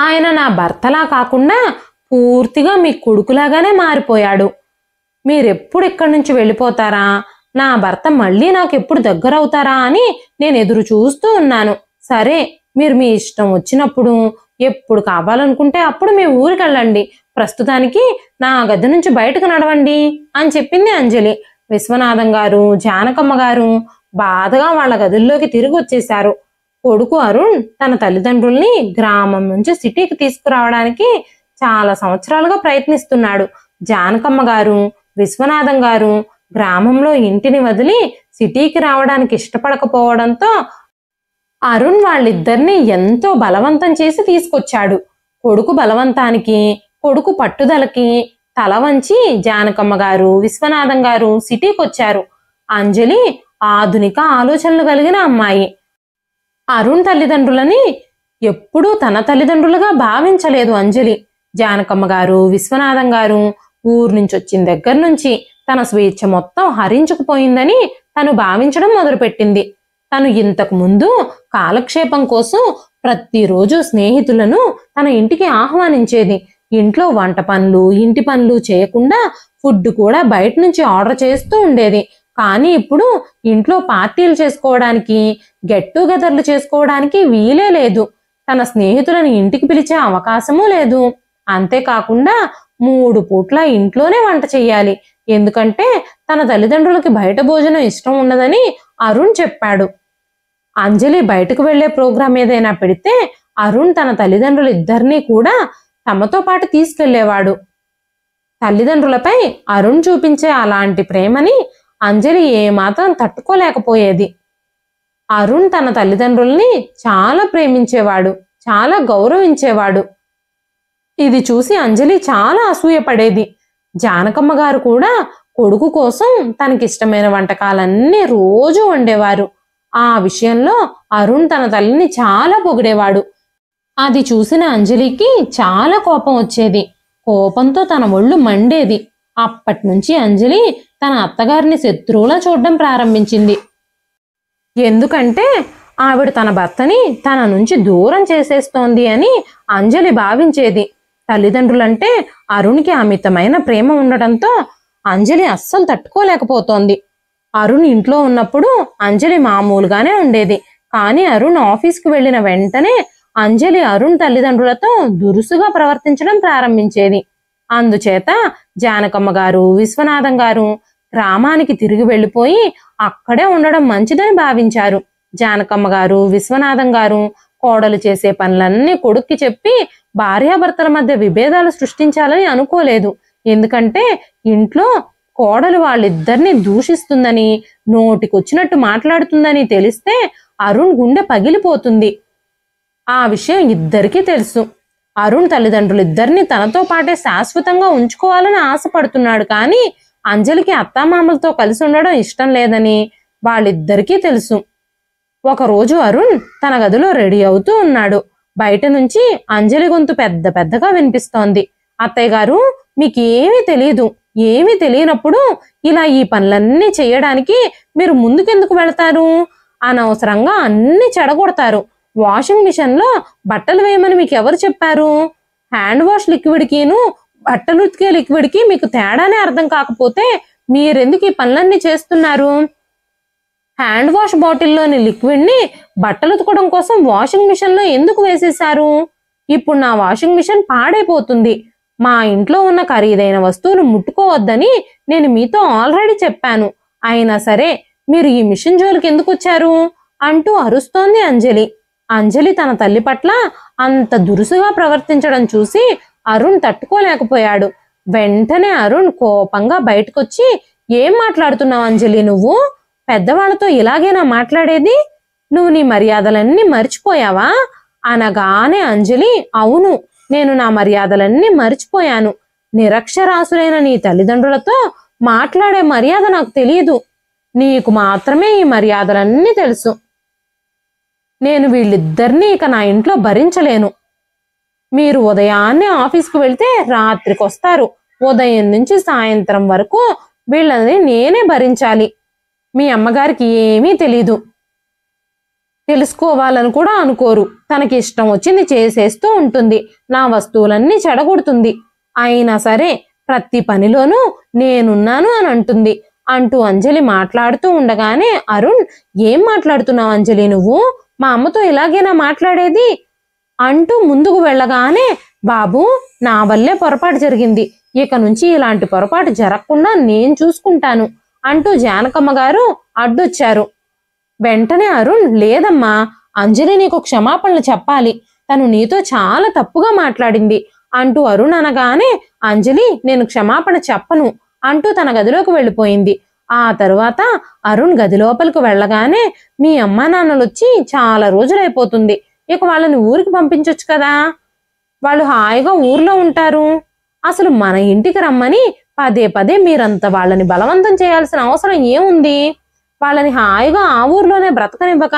ఆయన నా భర్తలా కాకుండా పూర్తిగా మీ కొడుకులాగానే మారిపోయాడు మీరెప్పుడు ఇక్కడి నుంచి వెళ్ళిపోతారా నా భర్త మళ్ళీ నాకు ఎప్పుడు దగ్గరవుతారా అని నేను ఎదురు చూస్తూ ఉన్నాను సరే మీరు మీ ఇష్టం వచ్చినప్పుడు ఎప్పుడు కావాలనుకుంటే అప్పుడు మీ ఊరికి వెళ్ళండి ప్రస్తుతానికి నా గది నుంచి బయటకు నడవండి అని చెప్పింది అంజలి విశ్వనాథం గారు జానకమ్మ గారు బాధగా వాళ్ళ గదుల్లోకి తిరిగి వచ్చేశారు కొడుకు అరుణ్ తన తల్లిదండ్రుల్ని గ్రామం నుంచి సిటీకి తీసుకురావడానికి చాలా సంవత్సరాలుగా ప్రయత్నిస్తున్నాడు జానకమ్మ గారు విశ్వనాథం గారు గ్రామంలో ఇంటిని వదిలి సిటీకి రావడానికి ఇష్టపడకపోవడంతో అరుణ్ వాళ్ళిద్దరినీ ఎంతో బలవంతం చేసి తీసుకొచ్చాడు కొడుకు బలవంతానికి కొడుకు పట్టుదలకి తల వంచి జానకమ్మ గారు విశ్వనాథం గారు సిటీకి వచ్చారు అంజలి ఆధునిక ఆలోచనలు కలిగిన అమ్మాయి అరుణ్ తల్లిదండ్రులని ఎప్పుడూ తన తల్లిదండ్రులుగా భావించలేదు అంజలి జానకమ్మ గారు విశ్వనాథం గారు ఊరు నుంచి వచ్చిన దగ్గర నుంచి తన స్వేచ్ఛ మొత్తం హరించుకుపోయిందని తను భావించడం మొదలుపెట్టింది తను ఇంతకు ముందు కాలక్షేపం కోసం ప్రతిరోజు స్నేహితులను తన ఇంటికి ఆహ్వానించేది ఇంట్లో వంట పనులు ఇంటి పనులు చేయకుండా ఫుడ్ కూడా బయట నుంచి ఆర్డర్ చేస్తూ ఉండేది కానీ ఇప్పుడు ఇంట్లో పార్టీలు చేసుకోవడానికి గెట్ టుగెదర్లు చేసుకోవడానికి వీలే లేదు తన స్నేహితులను ఇంటికి పిలిచే అవకాశమూ లేదు అంతేకాకుండా మూడు పూట్ల ఇంట్లోనే వంట చేయాలి ఎందుకంటే తన తల్లిదండ్రులకి బయట భోజనం ఇష్టం ఉండదని అరుణ్ చెప్పాడు అంజలి బయటకు వెళ్లే ప్రోగ్రాం ఏదైనా పెడితే అరుణ్ తన తల్లిదండ్రులు ఇద్దరినీ కూడా తమతో పాటు తీసుకెళ్లేవాడు తల్లిదండ్రులపై అరుణ్ చూపించే అలాంటి ప్రేమని అంజలి ఏమాత్రం తట్టుకోలేకపోయేది అరుణ్ తన తల్లిదండ్రుల్ని చాలా ప్రేమించేవాడు చాలా గౌరవించేవాడు ఇది చూసి అంజలి చాలా అసూయపడేది జానకమ్మ గారు కూడా కొడుకు కోసం తనకిష్టమైన వంటకాలన్నీ రోజు వండేవారు ఆ విషయంలో అరుణ్ తన తల్లిని చాలా పొగిడేవాడు అది చూసిన అంజలికి చాలా కోపం వచ్చేది కోపంతో తన ఒళ్ళు మండేది అప్పటి నుంచి అంజలి తన అత్తగారిని శత్రువులా చూడడం ప్రారంభించింది ఎందుకంటే ఆవిడ తన భర్తని తన నుంచి దూరం చేసేస్తోంది అని అంజలి భావించేది తల్లిదండ్రులు అంటే అరుణ్కి అమితమైన ప్రేమ ఉండటంతో అంజలి అస్సలు తట్టుకోలేకపోతోంది అరుణ్ ఇంట్లో ఉన్నప్పుడు అంజలి మామూలుగానే ఉండేది కానీ అరుణ్ ఆఫీస్కి వెళ్ళిన వెంటనే అంజలి అరుణ్ తల్లిదండ్రులతో దురుసుగా ప్రవర్తించడం ప్రారంభించేది అందుచేత జానకమ్మ గారు విశ్వనాథం గారు గ్రామానికి తిరిగి వెళ్ళిపోయి అక్కడే ఉండడం మంచిదని భావించారు జానకమ్మ గారు విశ్వనాథం గారు కోడలు చేసే పనులన్నీ కొడుక్కి చెప్పి భార్యాభర్తల మధ్య విభేదాలు సృష్టించాలని అనుకోలేదు ఎందుకంటే ఇంట్లో కోడలు వాళ్ళిద్దరిని దూషిస్తుందని నోటికొచ్చినట్టు మాట్లాడుతుందని తెలిస్తే అరుణ్ గుండె పగిలిపోతుంది ఆ విషయం ఇద్దరికీ తెలుసు అరుణ్ తల్లిదండ్రులు ఇద్దరిని తనతో పాటే శాశ్వతంగా ఉంచుకోవాలని ఆశపడుతున్నాడు కానీ అంజలికి అత్తామామలతో కలిసి ఉండడం ఇష్టం లేదని వాళ్ళిద్దరికీ తెలుసు ఒకరోజు అరుణ్ తన గదిలో రెడీ అవుతూ ఉన్నాడు బయట నుంచి అంజలి గొంతు పెద్ద పెద్దగా వినిపిస్తోంది అత్తయ్య గారు మీకేమీ తెలియదు ఏమీ తెలియనప్పుడు ఇలా ఈ పనులన్నీ చేయడానికి మీరు ముందుకెందుకు వెళతారు అనవసరంగా అన్ని చెడగొడతారు వాషింగ్ మిషన్లో బట్టలు వేయమని మీకు ఎవరు చెప్పారు హ్యాండ్ వాష్ లిక్విడ్కిను బట్టలు ఉతికే లిక్విడ్కి మీకు తేడానే అర్థం కాకపోతే మీరెందుకు ఈ పనులన్నీ చేస్తున్నారు హ్యాండ్ వాష్ బాటిల్లోని లిక్విడ్ని బట్టలు ఉతకడం కోసం వాషింగ్ మిషన్లో ఎందుకు వేసేశారు ఇప్పుడు నా వాషింగ్ మిషన్ పాడైపోతుంది మా ఇంట్లో ఉన్న ఖరీదైన వస్తువులు ముట్టుకోవద్దని నేను మీతో ఆల్రెడీ చెప్పాను అయినా సరే మీరు ఈ మిషన్ జోలికి ఎందుకు వచ్చారు అంటూ అరుస్తోంది అంజలి అంజలి తన తల్లి పట్ల అంత దురుసుగా ప్రవర్తించడం చూసి అరుణ్ తట్టుకోలేకపోయాడు వెంటనే అరుణ్ కోపంగా బయటకొచ్చి ఏం మాట్లాడుతున్నావు అంజలి నువ్వు పెద్దవాళ్ళతో ఇలాగేనా మాట్లాడేది నువ్వు నీ మర్యాదలన్నీ మర్చిపోయావా అనగానే అంజలి అవును నేను నా మర్యాదలన్నీ మర్చిపోయాను నిరక్షరాసులైన నీ తల్లిదండ్రులతో మాట్లాడే మర్యాద నాకు తెలియదు నీకు మాత్రమే ఈ మర్యాదలన్నీ తెలుసు నేను వీళ్ళిద్దరినీ ఇక నా ఇంట్లో భరించలేను మీరు ఉదయాన్నే ఆఫీస్కి వెళ్తే రాత్రికి వస్తారు ఉదయం నుంచి సాయంత్రం వరకు వీళ్ళని నేనే భరించాలి మీ అమ్మగారికి ఏమీ తెలీదు తెలుసుకోవాలని కూడా అనుకోరు తనకి ఇష్టం వచ్చింది చేసేస్తూ ఉంటుంది నా వస్తువులన్నీ చెడగొడుతుంది అయినా సరే ప్రతి పనిలోనూ నేనున్నాను అని అంటుంది అంటూ అంజలి మాట్లాడుతూ ఉండగానే అరుణ్ ఏం మాట్లాడుతున్నావు అంజలి నువ్వు మా అమ్మతో ఇలాగేనా మాట్లాడేది అంటూ ముందుకు వెళ్ళగానే బాబు నా వల్లే పొరపాటు జరిగింది ఇక నుంచి ఇలాంటి పొరపాటు జరగకుండా నేను చూసుకుంటాను అంటూ జానకమ్మ గారు అడ్డొచ్చారు వెంటనే అరుణ్ లేదమ్మా అంజలి నీకు క్షమాపణలు చెప్పాలి తను నీతో చాలా తప్పుగా మాట్లాడింది అంటూ అరుణ్ అనగానే అంజలి నేను క్షమాపణ చెప్పను అంటూ తన గదిలోకి వెళ్ళిపోయింది ఆ తరువాత అరుణ్ గది లోపలికి వెళ్ళగానే మీ అమ్మా నాన్నలు వచ్చి చాలా రోజులైపోతుంది ఇక వాళ్ళని ఊరికి పంపించవచ్చు కదా వాళ్ళు హాయిగా ఊర్లో ఉంటారు అసలు మన ఇంటికి రమ్మని పదే పదే మీరంత వాళ్ళని బలవంతం చేయాల్సిన అవసరం ఏముంది వాళ్ళని హాయిగా ఆ ఊర్లోనే బ్రతకనివ్వక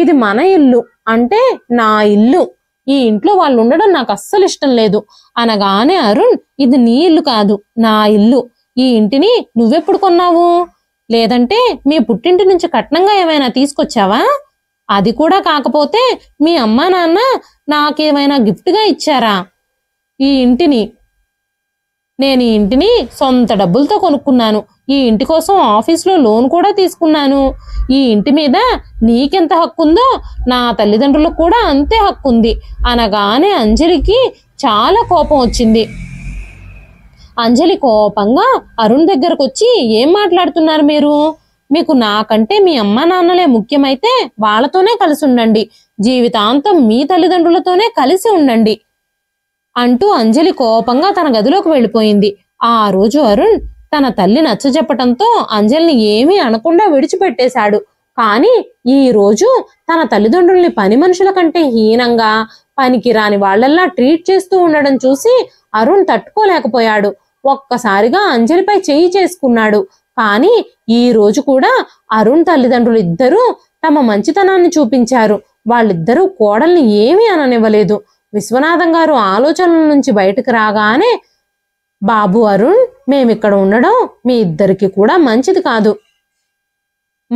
ఇది మన ఇల్లు అంటే నా ఇల్లు ఈ ఇంట్లో వాళ్ళు ఉండడం నాకు అస్సలు ఇష్టం లేదు అనగానే అరుణ్ ఇది నీ ఇల్లు కాదు నా ఇల్లు ఈ ఇంటిని నువ్వెప్పుడు కొన్నావు లేదంటే మీ పుట్టింటి నుంచి కట్నంగా ఏమైనా తీసుకొచ్చావా అది కూడా కాకపోతే మీ అమ్మా నాన్న నాకేమైనా గిఫ్ట్గా ఇచ్చారా ఈ ఇంటిని నేను ఈ ఇంటిని సొంత డబ్బులతో కొనుక్కున్నాను ఈ ఇంటి కోసం ఆఫీస్లో లోన్ కూడా తీసుకున్నాను ఈ ఇంటి మీద నీకెంత హక్కు ఉందో నా తల్లిదండ్రులకు కూడా అంతే హక్కు ఉంది అనగానే అంజలికి చాలా కోపం వచ్చింది అంజలి కోపంగా అరుణ్ దగ్గరకు వచ్చి ఏం మాట్లాడుతున్నారు మీరు మీకు నాకంటే మీ అమ్మ నాన్నలే ముఖ్యమైతే వాళ్ళతోనే కలిసి ఉండండి జీవితాంతం మీ తల్లిదండ్రులతోనే కలిసి ఉండండి అంటూ అంజలి కోపంగా తన గదిలోకి వెళ్ళిపోయింది ఆ రోజు అరుణ్ తన తల్లి నచ్చజెప్పటంతో అంజలిని ఏమీ అనకుండా విడిచిపెట్టేశాడు కానీ ఈ రోజు తన తల్లిదండ్రుల్ని పని మనుషుల కంటే హీనంగా పనికి రాని వాళ్లల్లా ట్రీట్ చేస్తూ ఉండడం చూసి అరుణ్ తట్టుకోలేకపోయాడు ఒక్కసారిగా అంజలిపై చెయ్యి చేసుకున్నాడు కానీ ఈ రోజు కూడా అరుణ్ తల్లిదండ్రులు ఇద్దరూ తమ మంచితనాన్ని చూపించారు వాళ్ళిద్దరూ కోడల్ని ఏమీ అననివ్వలేదు విశ్వనాథం గారు ఆలోచనల నుంచి బయటకు రాగానే బాబు అరుణ్ మేమిక్కడ ఉండడం మీ ఇద్దరికి కూడా మంచిది కాదు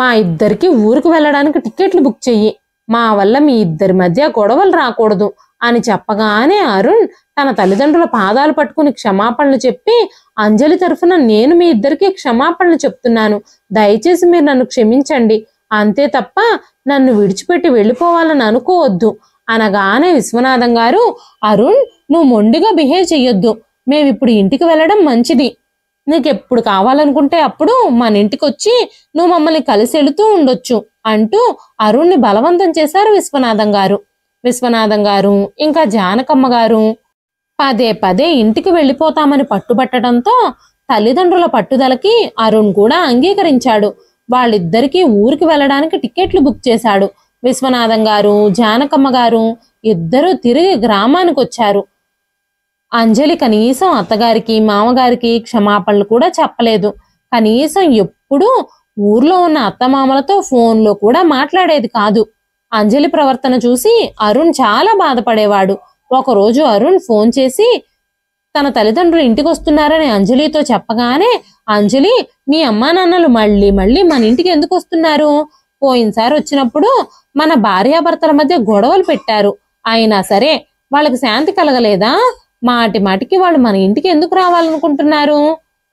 మా ఇద్దరికి ఊరికి వెళ్ళడానికి టికెట్లు బుక్ చెయ్యి మా వల్ల మీ ఇద్దరి మధ్య గొడవలు రాకూడదు అని చెప్పగానే అరుణ్ తన తల్లిదండ్రుల పాదాలు పట్టుకుని క్షమాపణలు చెప్పి అంజలి తరఫున నేను మీ ఇద్దరికి క్షమాపణలు చెప్తున్నాను దయచేసి మీరు నన్ను క్షమించండి అంతే తప్ప నన్ను విడిచిపెట్టి వెళ్ళిపోవాలని అనుకోవద్దు అనగానే విశ్వనాథం గారు అరుణ్ నువ్వు మొండిగా బిహేవ్ చెయ్యొద్దు మేమిప్పుడు ఇంటికి వెళ్ళడం మంచిది నీకు ఎప్పుడు కావాలనుకుంటే అప్పుడు మన ఇంటికి వచ్చి నువ్వు మమ్మల్ని కలిసి వెళుతూ ఉండొచ్చు అంటూ అరుణ్ని బలవంతం చేశారు విశ్వనాథం గారు విశ్వనాథం గారు ఇంకా జానకమ్మ గారు పదే పదే ఇంటికి వెళ్ళిపోతామని పట్టుబట్టడంతో తల్లిదండ్రుల పట్టుదలకి అరుణ్ కూడా అంగీకరించాడు వాళ్ళిద్దరికీ ఊరికి వెళ్ళడానికి టికెట్లు బుక్ చేశాడు విశ్వనాథం గారు జానకమ్మ గారు ఇద్దరూ తిరిగి గ్రామానికి వచ్చారు అంజలి కనీసం అత్తగారికి మామగారికి క్షమాపణలు కూడా చెప్పలేదు కనీసం ఎప్పుడూ ఊర్లో ఉన్న అత్తమామలతో ఫోన్లో కూడా మాట్లాడేది కాదు అంజలి ప్రవర్తన చూసి అరుణ్ చాలా బాధపడేవాడు ఒకరోజు అరుణ్ ఫోన్ చేసి తన తల్లిదండ్రులు ఇంటికి వస్తున్నారని అంజలితో చెప్పగానే అంజలి మీ అమ్మా నాన్నలు మళ్ళీ మళ్ళీ మన ఇంటికి ఎందుకు వస్తున్నారు పోయినసారి వచ్చినప్పుడు మన భార్యాభర్తల మధ్య గొడవలు పెట్టారు అయినా సరే వాళ్ళకి శాంతి కలగలేదా మాటి మాటికి వాళ్ళు మన ఇంటికి ఎందుకు రావాలనుకుంటున్నారు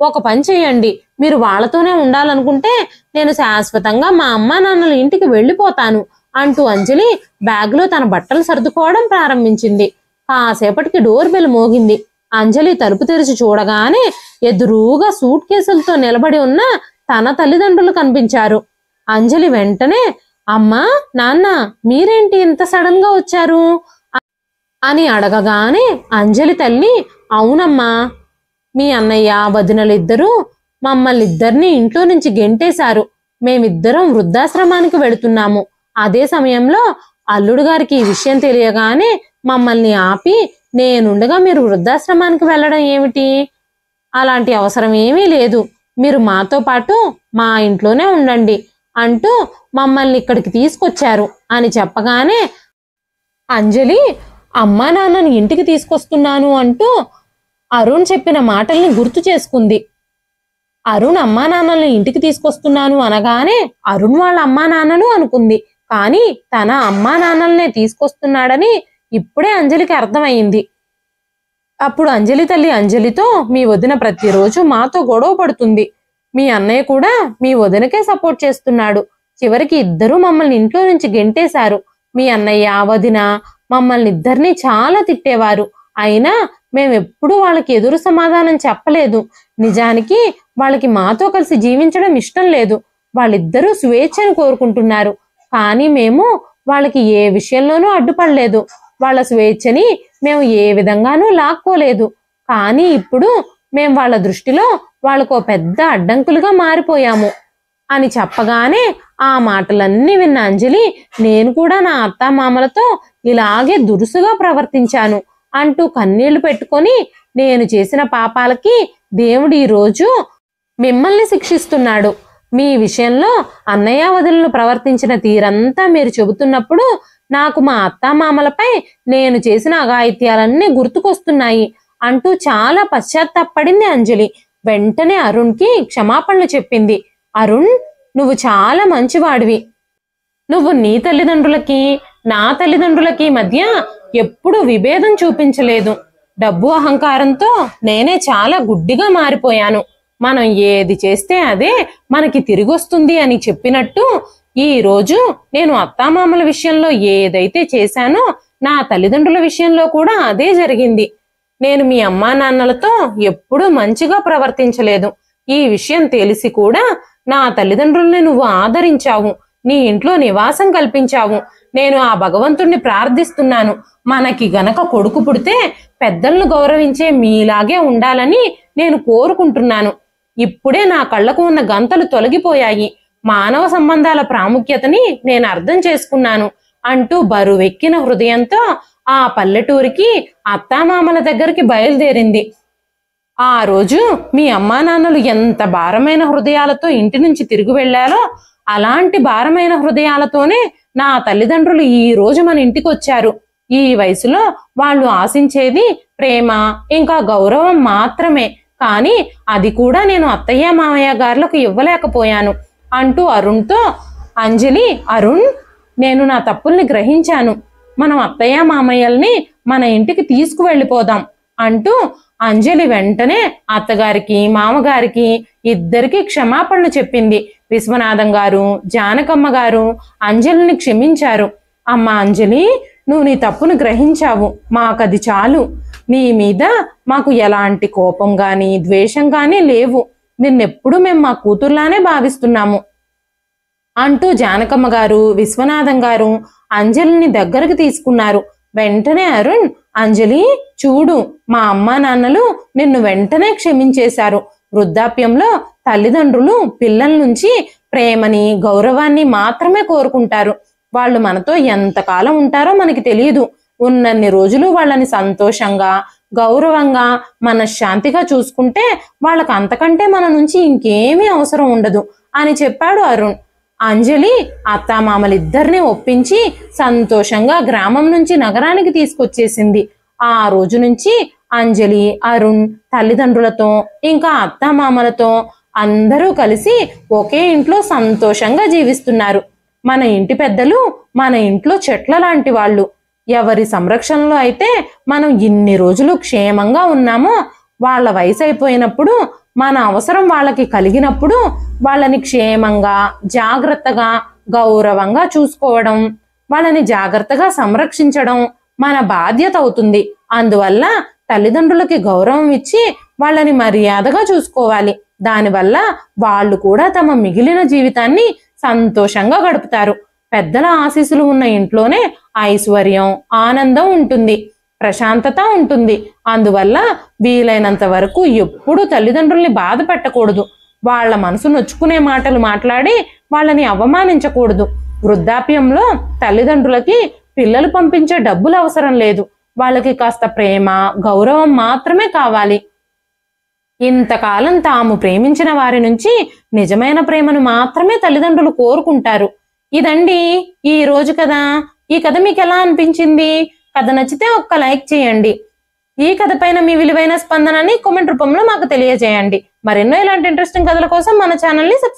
ఒక పని చేయండి మీరు వాళ్ళతోనే ఉండాలనుకుంటే నేను శాశ్వతంగా మా అమ్మ నాన్నల ఇంటికి వెళ్ళిపోతాను అంటూ అంజలి బ్యాగ్లో తన బట్టలు సర్దుకోవడం ప్రారంభించింది కాసేపటికి డోర్ బెల్ మోగింది అంజలి తలుపు తెరిచి చూడగానే ఎదురుగా సూట్ కేసులతో నిలబడి ఉన్న తన తల్లిదండ్రులు కనిపించారు అంజలి వెంటనే అమ్మా నాన్న మీరేంటి ఇంత సడన్ గా వచ్చారు అని అడగగానే అంజలి తల్లి అవునమ్మా మీ అన్నయ్య వదినలిద్దరూ మమ్మల్నిద్దరినీ ఇంట్లో నుంచి గెంటేశారు మేమిద్దరం వృద్ధాశ్రమానికి వెళుతున్నాము అదే సమయంలో అల్లుడు గారికి ఈ విషయం తెలియగానే మమ్మల్ని ఆపి నేనుండగా మీరు వృద్ధాశ్రమానికి వెళ్ళడం ఏమిటి అలాంటి అవసరం ఏమీ లేదు మీరు మాతో పాటు మా ఇంట్లోనే ఉండండి అంటూ మమ్మల్ని ఇక్కడికి తీసుకొచ్చారు అని చెప్పగానే అంజలి అమ్మా నాన్నని ఇంటికి తీసుకొస్తున్నాను అంటూ అరుణ్ చెప్పిన మాటల్ని గుర్తు చేసుకుంది అరుణ్ అమ్మా నాన్నల్ని ఇంటికి తీసుకొస్తున్నాను అనగానే అరుణ్ వాళ్ళ అమ్మా నాన్నను అనుకుంది కానీ తన అమ్మా నాన్నల్నే తీసుకొస్తున్నాడని ఇప్పుడే అంజలికి అర్థమైంది అప్పుడు అంజలి తల్లి అంజలితో మీ వదిన ప్రతిరోజు మాతో గొడవ పడుతుంది మీ అన్నయ్య కూడా మీ వదినకే సపోర్ట్ చేస్తున్నాడు చివరికి ఇద్దరూ మమ్మల్ని ఇంట్లో నుంచి గెంటేశారు మీ అన్నయ్య వదిన మమ్మల్ని ఇద్దరిని చాలా తిట్టేవారు అయినా మేమెప్పుడు వాళ్ళకి ఎదురు సమాధానం చెప్పలేదు నిజానికి వాళ్ళకి మాతో కలిసి జీవించడం ఇష్టం లేదు వాళ్ళిద్దరూ స్వేచ్ఛను కోరుకుంటున్నారు కానీ మేము వాళ్ళకి ఏ విషయంలోనూ అడ్డుపడలేదు వాళ్ళ స్వేచ్ఛని మేము ఏ విధంగానూ లాక్కోలేదు కానీ ఇప్పుడు మేం వాళ్ళ దృష్టిలో వాళ్ళకో పెద్ద అడ్డంకులుగా మారిపోయాము అని చెప్పగానే ఆ మాటలన్నీ విన్న అంజలి నేను కూడా నా అత్తామామలతో ఇలాగే దురుసుగా ప్రవర్తించాను అంటూ కన్నీళ్లు పెట్టుకొని నేను చేసిన పాపాలకి దేవుడు ఈరోజు మిమ్మల్ని శిక్షిస్తున్నాడు మీ విషయంలో అన్నయ్య వదులను ప్రవర్తించిన తీరంతా మీరు చెబుతున్నప్పుడు నాకు మా అత్తామామలపై నేను చేసిన అఘాయిత్యాలన్నీ గుర్తుకొస్తున్నాయి అంటూ చాలా పశ్చాత్తాపడింది అంజలి వెంటనే అరుణ్కి క్షమాపణలు చెప్పింది అరుణ్ నువ్వు చాలా మంచివాడివి నువ్వు నీ తల్లిదండ్రులకి నా తల్లిదండ్రులకి మధ్య ఎప్పుడూ విభేదం చూపించలేదు డబ్బు అహంకారంతో నేనే చాలా గుడ్డిగా మారిపోయాను మనం ఏది చేస్తే అదే మనకి తిరిగొస్తుంది అని చెప్పినట్టు ఈ రోజు నేను అత్తామామల విషయంలో ఏదైతే చేశానో నా తల్లిదండ్రుల విషయంలో కూడా అదే జరిగింది నేను మీ అమ్మా నాన్నలతో ఎప్పుడూ మంచిగా ప్రవర్తించలేదు ఈ విషయం తెలిసి కూడా నా తల్లిదండ్రుల్ని నువ్వు ఆదరించావు నీ ఇంట్లో నివాసం కల్పించావు నేను ఆ భగవంతుణ్ణి ప్రార్థిస్తున్నాను మనకి గనక కొడుకు పుడితే పెద్దలను గౌరవించే మీలాగే ఉండాలని నేను కోరుకుంటున్నాను ఇప్పుడే నా కళ్ళకు ఉన్న గంతలు తొలగిపోయాయి మానవ సంబంధాల ప్రాముఖ్యతని నేను అర్థం చేసుకున్నాను అంటూ బరువెక్కిన హృదయంతో ఆ పల్లెటూరికి అత్తామామల దగ్గరికి బయలుదేరింది ఆ రోజు మీ అమ్మా నాన్నలు ఎంత భారమైన హృదయాలతో ఇంటి నుంచి తిరిగి వెళ్లారో అలాంటి భారమైన హృదయాలతోనే నా తల్లిదండ్రులు ఈ రోజు మన ఇంటికి వచ్చారు ఈ వయసులో వాళ్ళు ఆశించేది ప్రేమ ఇంకా గౌరవం మాత్రమే కానీ అది కూడా నేను అత్తయ్య మామయ్య గారులకు ఇవ్వలేకపోయాను అంటూ అరుణ్తో అంజలి అరుణ్ నేను నా తప్పుల్ని గ్రహించాను మనం అత్తయ్య మామయ్యల్ని మన ఇంటికి తీసుకువెళ్ళిపోదాం అంటూ అంజలి వెంటనే అత్తగారికి మామగారికి ఇద్దరికి క్షమాపణలు చెప్పింది విశ్వనాథం గారు జానకమ్మ గారు అంజలిని క్షమించారు అమ్మ అంజలి నువ్వు నీ తప్పును గ్రహించావు మాకది చాలు నీ మీద మాకు ఎలాంటి కోపం కానీ ద్వేషం కానీ లేవు నిన్నెప్పుడు మేము మా కూతుర్లానే భావిస్తున్నాము అంటూ జానకమ్మ గారు విశ్వనాథం గారు అంజలిని దగ్గరకు తీసుకున్నారు వెంటనే అరుణ్ అంజలి చూడు మా అమ్మా నాన్నలు నిన్ను వెంటనే క్షమించేశారు వృద్ధాప్యంలో తల్లిదండ్రులు పిల్లల నుంచి ప్రేమని గౌరవాన్ని మాత్రమే కోరుకుంటారు వాళ్ళు మనతో ఎంతకాలం ఉంటారో మనకి తెలియదు ఉన్నన్ని రోజులు వాళ్ళని సంతోషంగా గౌరవంగా మనశ్శాంతిగా చూసుకుంటే వాళ్ళకి అంతకంటే మన నుంచి ఇంకేమీ అవసరం ఉండదు అని చెప్పాడు అరుణ్ అంజలి అత్తామామలిద్దరినీ ఒప్పించి సంతోషంగా గ్రామం నుంచి నగరానికి తీసుకొచ్చేసింది ఆ రోజు నుంచి అంజలి అరుణ్ తల్లిదండ్రులతో ఇంకా అత్తామామలతో అందరూ కలిసి ఒకే ఇంట్లో సంతోషంగా జీవిస్తున్నారు మన ఇంటి పెద్దలు మన ఇంట్లో చెట్ల లాంటి వాళ్ళు ఎవరి సంరక్షణలో అయితే మనం ఇన్ని రోజులు క్షేమంగా ఉన్నామో వాళ్ళ వయసు అయిపోయినప్పుడు మన అవసరం వాళ్ళకి కలిగినప్పుడు వాళ్ళని క్షేమంగా జాగ్రత్తగా గౌరవంగా చూసుకోవడం వాళ్ళని జాగ్రత్తగా సంరక్షించడం మన బాధ్యత అవుతుంది అందువల్ల తల్లిదండ్రులకి గౌరవం ఇచ్చి వాళ్ళని మర్యాదగా చూసుకోవాలి దానివల్ల వాళ్ళు కూడా తమ మిగిలిన జీవితాన్ని సంతోషంగా గడుపుతారు పెద్దల ఆశీస్సులు ఉన్న ఇంట్లోనే ఐశ్వర్యం ఆనందం ఉంటుంది ప్రశాంతత ఉంటుంది అందువల్ల వీలైనంత వరకు ఎప్పుడూ తల్లిదండ్రుల్ని బాధ పెట్టకూడదు వాళ్ళ మనసు నొచ్చుకునే మాటలు మాట్లాడి వాళ్ళని అవమానించకూడదు వృద్ధాప్యంలో తల్లిదండ్రులకి పిల్లలు పంపించే డబ్బులు అవసరం లేదు వాళ్ళకి కాస్త ప్రేమ గౌరవం మాత్రమే కావాలి ఇంతకాలం తాము ప్రేమించిన వారి నుంచి నిజమైన ప్రేమను మాత్రమే తల్లిదండ్రులు కోరుకుంటారు ఇదండి ఈ రోజు కదా ఈ కథ మీకు ఎలా అనిపించింది కథ నచ్చితే ఒక్క లైక్ చేయండి ఈ కథ పైన మీ విలువైన స్పందనని కామెంట్ రూపంలో మాకు తెలియజేయండి మరెన్నో ఇలాంటి ఇంట్రెస్టింగ్ కథల కోసం మన ఛానల్ని సబ్స్క్రైబ్